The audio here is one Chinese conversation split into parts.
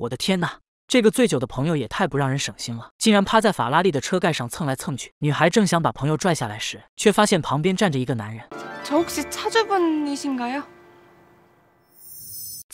我的天哪！这个醉酒的朋友也太不让人省心了，竟然趴在法拉利的车盖上蹭来蹭去。女孩正想把朋友拽下来时，却发现旁边站着一个男人。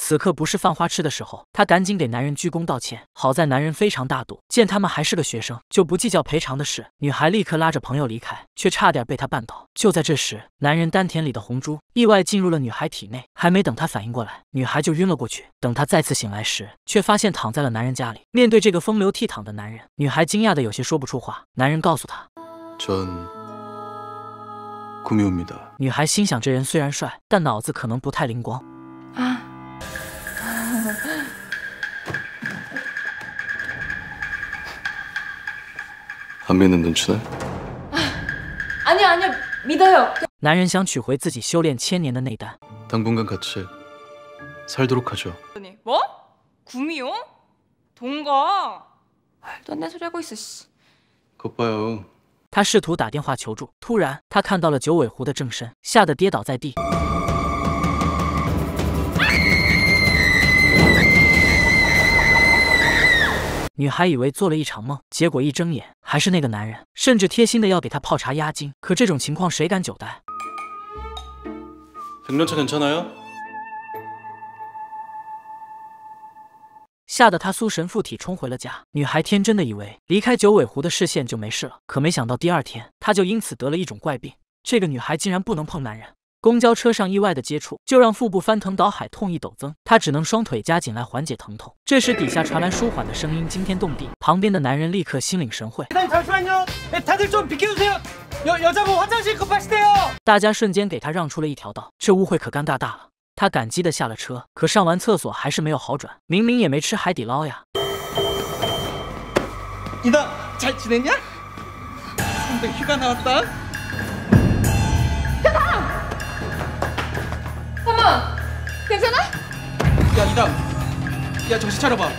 此刻不是犯花痴的时候，她赶紧给男人鞠躬道歉。好在男人非常大度，见他们还是个学生，就不计较赔偿的事。女孩立刻拉着朋友离开，却差点被他绊倒。就在这时，男人丹田里的红珠意外进入了女孩体内，还没等他反应过来，女孩就晕了过去。等他再次醒来时，却发现躺在了男人家里。面对这个风流倜傥的男人，女孩惊讶的有些说不出话。男人告诉他：“真，的。”女孩心想，这人虽然帅，但脑子可能不太灵光。안 믿는 눈치네? 아니아니 믿어요. 男人想取回自己修炼千年的内丹。 당분간 같이 살도록 하죠. 뭐? 구미호? 동거? 말도 안 되는 소리 하고 있어. 씨. 봐요他试图打电话求助，突然他看到了九尾狐的正身，吓得跌倒在地。 女孩以为做了一场梦，结果一睁眼还是那个男人，甚至贴心的要给她泡茶压惊。可这种情况谁敢久待？吓得他苏神附体，冲回了家。女孩天真的以为离开九尾狐的视线就没事了，可没想到第二天他就因此得了一种怪病。这个女孩竟然不能碰男人。公交车上意外的接触，就让腹部翻腾倒海，痛意陡增。他只能双腿夹紧来缓解疼痛。这时底下传来舒缓的声音，惊天动地。旁边的男人立刻心领神会。大家瞬间给他让出了一条道，这误会可尴尬大了。他感激的下了车，可上完厕所还是没有好转。明明也没吃海底捞呀。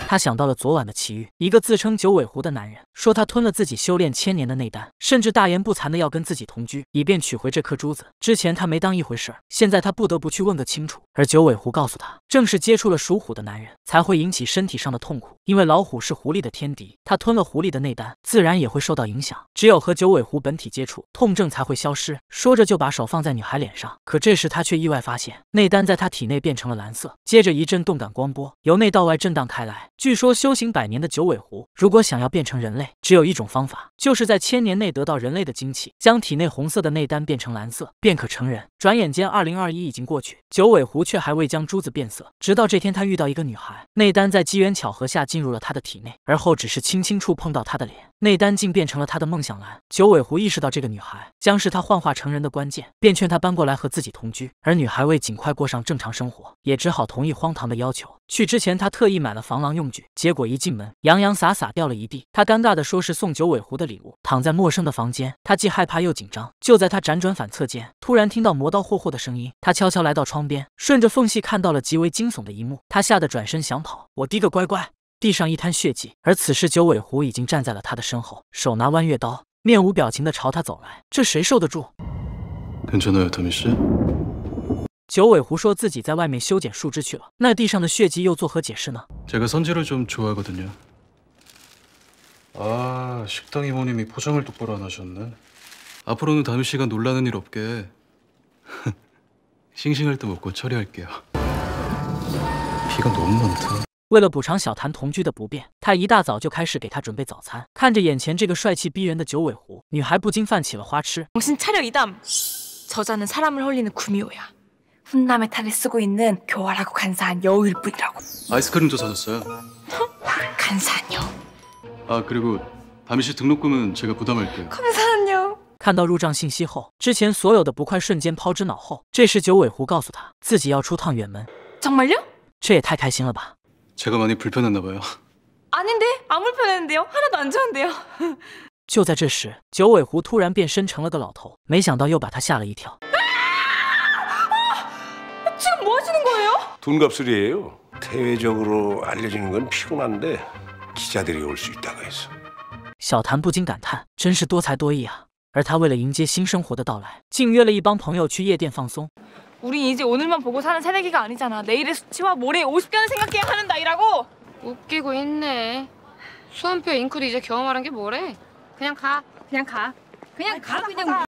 他想到了昨晚的奇遇，一个自称九尾狐的男人说他吞了自己修炼千年的内丹，甚至大言不惭的要跟自己同居，以便取回这颗珠子。之前他没当一回事，现在他不得不去问个清楚。而九尾狐告诉他。正是接触了属虎的男人，才会引起身体上的痛苦。因为老虎是狐狸的天敌，它吞了狐狸的内丹，自然也会受到影响。只有和九尾狐本体接触，痛症才会消失。说着，就把手放在女孩脸上。可这时，他却意外发现，内丹在他体内变成了蓝色。接着一阵动感光波，由内到外震荡开来。据说，修行百年的九尾狐，如果想要变成人类，只有一种方法，就是在千年内得到人类的精气，将体内红色的内丹变成蓝色，便可成人。转眼间，二零二一已经过去，九尾狐却还未将珠子变色。直到这天，他遇到一个女孩，内丹在机缘巧合下进入了他的体内，而后只是轻轻触碰到他的脸。内丹竟变成了他的梦想蓝九尾狐意识到这个女孩将是他幻化成人的关键，便劝她搬过来和自己同居。而女孩为尽快过上正常生活，也只好同意荒唐的要求。去之前，她特意买了防狼用具，结果一进门，洋洋洒洒掉了一地。她尴尬地说是送九尾狐的礼物。躺在陌生的房间，她既害怕又紧张。就在她辗转反侧间，突然听到磨刀霍霍的声音。她悄悄来到窗边，顺着缝隙看到了极为惊悚的一幕。她吓得转身想跑，我滴个乖乖！地上一滩血迹，而此时九尾狐已经站在了他的身后，手拿弯月刀，面无表情的朝他走来。这谁受得住？跟九尾狐说自己在外面修剪树枝去了，那地上的血迹又作何解释呢？啊，食堂이모님이포장을독보라하셨네앞으로는담씨가놀라는일없게 싱싱할때먹고처리할게요피가너무많다为了补偿小谭同居的不便，他一大早就开始给他准备早餐。看着眼前这个帅气逼人的九尾狐女孩，不禁泛起了花痴。我先拆掉一段。저자는사람을훨씬구미호야훈남의탈쓰고있는교활하고간사한여우일뿐이라고아이스크림도사줬어요 간사아그리고담임등록금은제가부담할게감사합니다看到入账信息后，之前所有的不快瞬间抛之脑后。这时九尾狐告诉他自己要出趟远门。정말这也太开心了吧！ 제가 많이 불편했나 봐요. 아닌데 안 불편했는데요. 하나도 안 좋은데요. 就在这时，九尾狐突然变身成了个老头，没想到又把他吓了一跳。 아! 지금 뭐 하시는 거예요? 돈값을이에요. 대외적으로 알려지는 건 피곤한데 기자들이 올 수 있다고 해서. 小谭不禁感叹，真是多才多艺啊！而他为了迎接新生活的到来，竟约了一帮朋友去夜店放松。 우린 이제 오늘만 보고 사는 새내기가 아니잖아. 내일의 수치와 모레의 50견을 생각해야 하는 나이라고. 웃기고 있네. 수험표 잉크도 이제 경험하는 게 뭐래? 그냥 가. 그냥 가. 그냥 아니, 가. 그냥. 가.